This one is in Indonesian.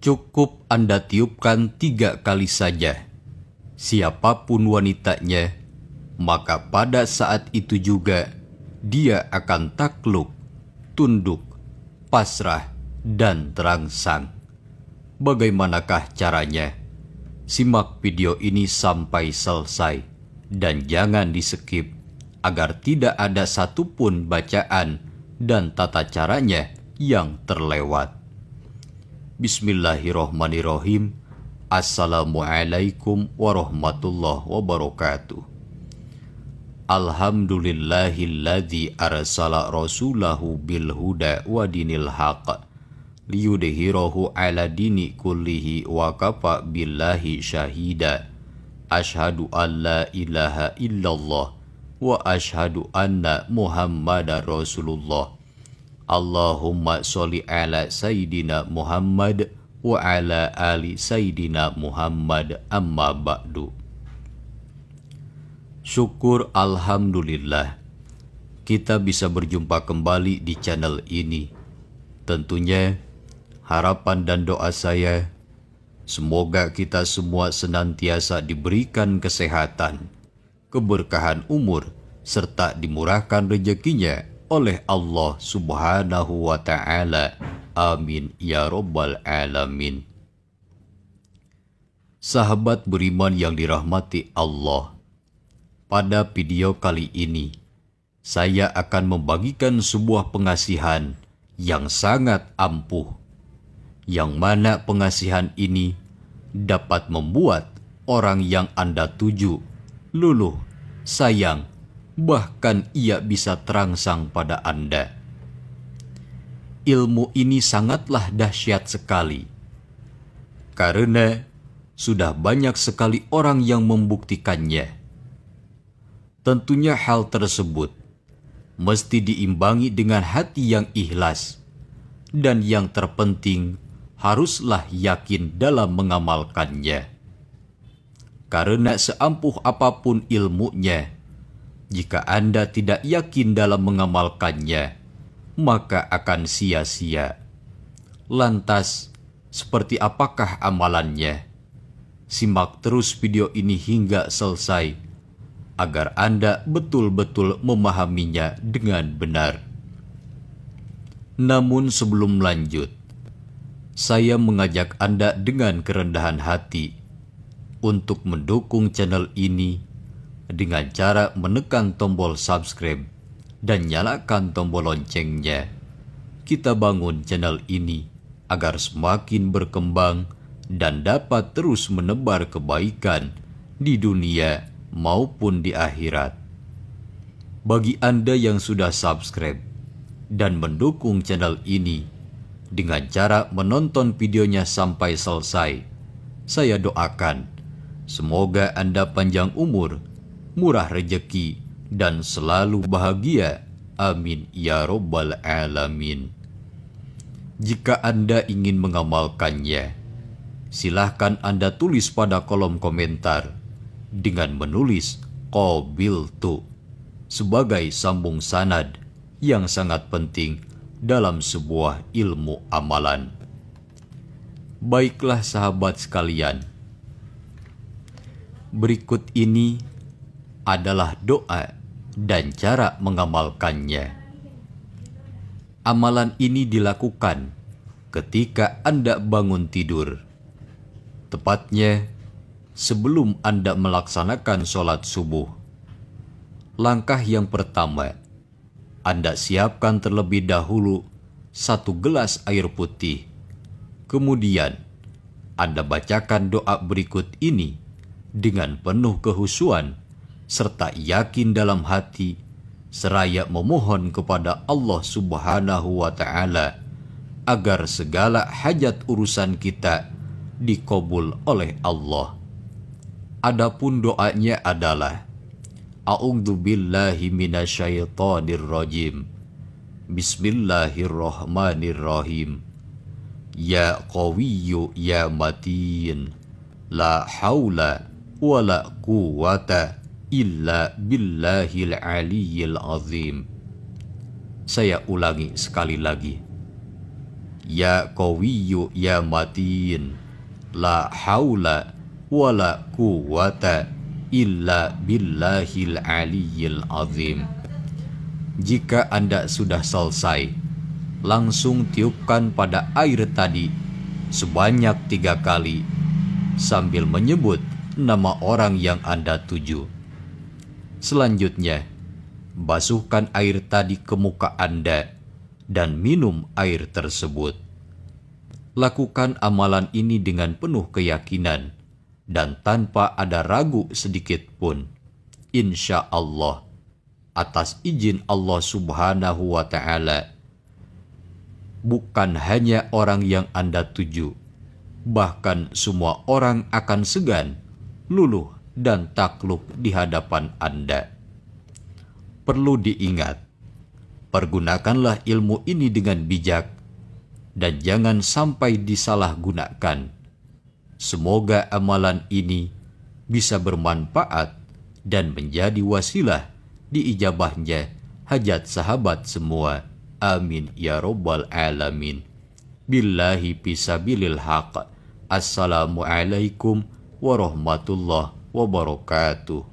cukup Anda tiupkan tiga kali saja. Siapapun wanitanya, maka pada saat itu juga dia akan takluk, tunduk, pasrah, dan terangsang. Bagaimanakah caranya? Simak video ini sampai selesai dan jangan di-skip agar tidak ada satupun bacaan dan tata caranya yang terlewat. Bismillahirrahmanirrahim. Assalamualaikum warahmatullahi wabarakatuh Alhamdulillahilladzi arsala rasulahu bil huda wa dinil haq liyudhirahu ala dini kullihi wa kafa billahi syahida Ashhadu an la ilaha illallah wa ashhadu anna muhammadan rasulullah Allahumma sholli ala sayidina Muhammad wa ala ali sayidina Muhammad amma ba'du. Syukur Alhamdulillah kita bisa berjumpa kembali di channel ini. Tentunya harapan dan doa saya semoga kita semua senantiasa diberikan kesehatan, keberkahan umur, serta dimurahkan rezekinya oleh Allah Subhanahu wa taala. Amin ya rabbal alamin. Sahabat beriman yang dirahmati Allah, pada video kali ini saya akan membagikan sebuah pengasihan yang sangat ampuh, yang mana pengasihan ini dapat membuat orang yang Anda tuju luluh, sayang, bahkan ia bisa terangsang pada Anda. Ilmu ini sangatlah dahsyat sekali, karena sudah banyak sekali orang yang membuktikannya. Tentunya, hal tersebut mesti diimbangi dengan hati yang ikhlas, dan yang terpenting haruslah yakin dalam mengamalkannya, karena seampuh apapun ilmunya jika Anda tidak yakin dalam mengamalkannya, maka akan sia-sia. Lantas, seperti apakah amalannya? Simak terus video ini hingga selesai, agar Anda betul-betul memahaminya dengan benar. Namun sebelum lanjut, saya mengajak Anda dengan kerendahan hati untuk mendukung channel ini dengan cara menekan tombol subscribe dan nyalakan tombol loncengnya. Kita bangun channel ini agar semakin berkembang dan dapat terus menebar kebaikan di dunia maupun di akhirat. Bagi Anda yang sudah subscribe dan mendukung channel ini dengan cara menonton videonya sampai selesai, saya doakan semoga Anda panjang umur murah rejeki, dan selalu bahagia. Amin ya robbal 'Alamin. Jika Anda ingin mengamalkannya, silahkan Anda tulis pada kolom komentar dengan menulis bill tu" sebagai sambung sanad yang sangat penting dalam sebuah ilmu amalan. Baiklah, sahabat sekalian, berikut ini adalah doa dan cara mengamalkannya. Amalan ini dilakukan ketika Anda bangun tidur. Tepatnya, sebelum Anda melaksanakan sholat subuh. Langkah yang pertama, Anda siapkan terlebih dahulu satu gelas air putih. Kemudian, Anda bacakan doa berikut ini dengan penuh kehusuan serta yakin dalam hati seraya memohon kepada Allah Subhanahu wa taala agar segala hajat urusan kita dikabul oleh Allah. Adapun doanya adalah A'udzu billahi minasyaitonir rajim. Bismillahirrahmanirrahim. Ya Qawiyyu ya Matin. La haula wala quwata illa billahil aliyil azim. Saya ulangi sekali lagi. Ya kawiyu ya Matin, la haula la quwata illa billahil aliyil azim. Jika Anda sudah selesai, langsung tiupkan pada air tadi sebanyak tiga kali sambil menyebut nama orang yang Anda tuju. Selanjutnya, basuhkan air tadi ke muka Anda dan minum air tersebut. Lakukan amalan ini dengan penuh keyakinan dan tanpa ada ragu sedikit pun. Insya Allah, atas izin Allah Subhanahu wa Ta'ala, bukan hanya orang yang Anda tuju, bahkan semua orang akan segan luluh dan takluk di hadapan Anda. Perlu diingat, pergunakanlah ilmu ini dengan bijak dan jangan sampai disalahgunakan. Semoga amalan ini bisa bermanfaat dan menjadi wasilah diijabahnya hajat sahabat semua. Amin ya robbal alamin. Billahi fisabilil haq. Assalamualaikum warahmatullahi wabarakatuh.